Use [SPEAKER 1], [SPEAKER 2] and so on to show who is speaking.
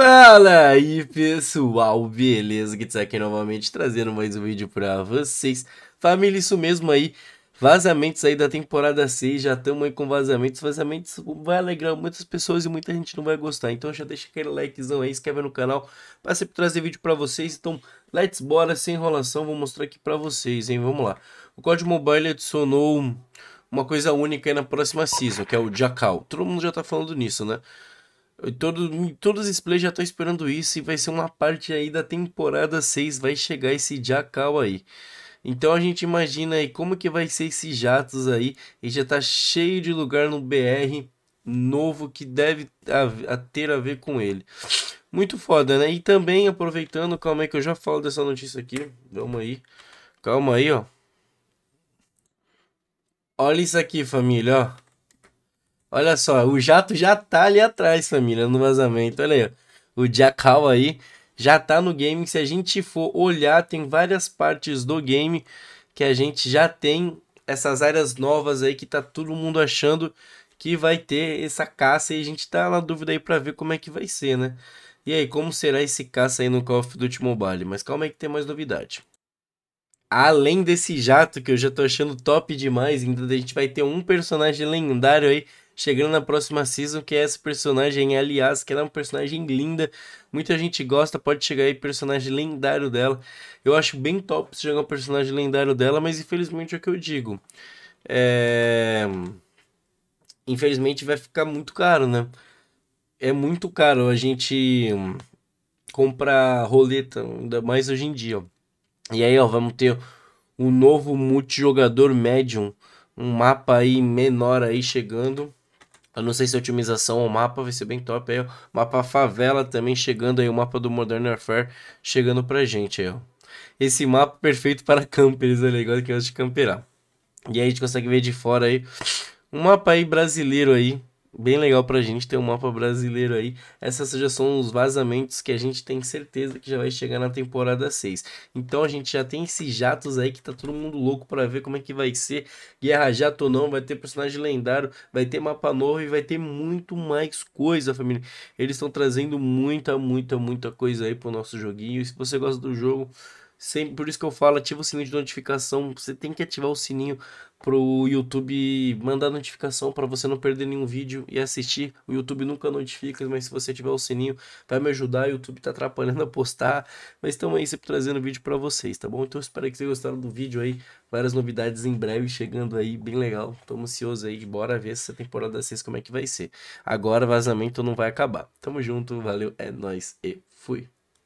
[SPEAKER 1] Fala aí pessoal, beleza? Gitz aqui novamente trazendo mais um vídeo pra vocês. Família, isso mesmo aí, vazamentos aí da temporada 6, já estamos aí com vazamentos. Vazamentos vai alegrar muitas pessoas e muita gente não vai gostar. Então já deixa aquele likezão aí, inscreve no canal pra sempre trazer vídeo pra vocês. Então let's bora, sem enrolação, vou mostrar aqui pra vocês, hein? Vamos lá. O código mobile adicionou uma coisa única aí na próxima season, que é o Jackal. Todo mundo já tá falando nisso, né? Todo, todos os players já estão esperando isso e vai ser uma parte aí da temporada 6, vai chegar esse Jackal aí. Então a gente imagina aí como que vai ser esses jatos aí, e já tá cheio de lugar no BR novo que deve a ter a ver com ele. Muito foda, né? E também aproveitando, calma aí que eu já falo dessa notícia aqui. Vamos aí. Calma aí, ó. Olha isso aqui, família, ó. Olha só, o jato já tá ali atrás, família, no vazamento. Olha aí, ó. o Jackal aí já tá no game. Se a gente for olhar, tem várias partes do game que a gente já tem essas áreas novas aí que tá todo mundo achando que vai ter essa caça e a gente tá na dúvida aí para ver como é que vai ser, né? E aí, como será esse caça aí no cofre do Duty Mobile? Mas calma aí que tem mais novidade. Além desse jato que eu já tô achando top demais, ainda a gente vai ter um personagem lendário aí chegando na próxima season, que é essa personagem, aliás, que ela é uma personagem linda, muita gente gosta, pode chegar aí personagem lendário dela. Eu acho bem top se jogar um personagem lendário dela, mas infelizmente é o que eu digo. É... Infelizmente vai ficar muito caro, né? É muito caro a gente comprar roleta, ainda mais hoje em dia. Ó. E aí, ó, vamos ter o um novo multijogador médium, um mapa aí menor aí chegando. Eu não sei se a otimização ou mapa vai ser bem top aí. Ó. Mapa favela também chegando aí, o mapa do Modern Warfare chegando pra gente aí, ó. Esse mapa é perfeito para campers, olha, é agora que eu acho de camperar. E aí a gente consegue ver de fora aí um mapa aí brasileiro aí bem legal pra gente ter um mapa brasileiro aí. Essas já são os vazamentos que a gente tem certeza que já vai chegar na temporada 6. Então a gente já tem esses jatos aí que tá todo mundo louco para ver como é que vai ser. Guerra jato ou não, vai ter personagem lendário, vai ter mapa novo e vai ter muito mais coisa, família. Eles estão trazendo muita, muita, muita coisa aí pro nosso joguinho. E se você gosta do jogo, Sempre, por isso que eu falo, ativa o sininho de notificação. Você tem que ativar o sininho pro YouTube mandar notificação para você não perder nenhum vídeo e assistir. O YouTube nunca notifica, mas se você tiver o sininho, vai me ajudar. O YouTube tá atrapalhando a postar, mas estamos aí sempre trazendo vídeo para vocês, tá bom? Então espero que vocês gostaram do vídeo aí. Várias novidades em breve chegando aí, bem legal. Tamo ansioso aí, bora ver essa temporada 6 como é que vai ser. Agora vazamento não vai acabar. Tamo junto, valeu, é nós e fui.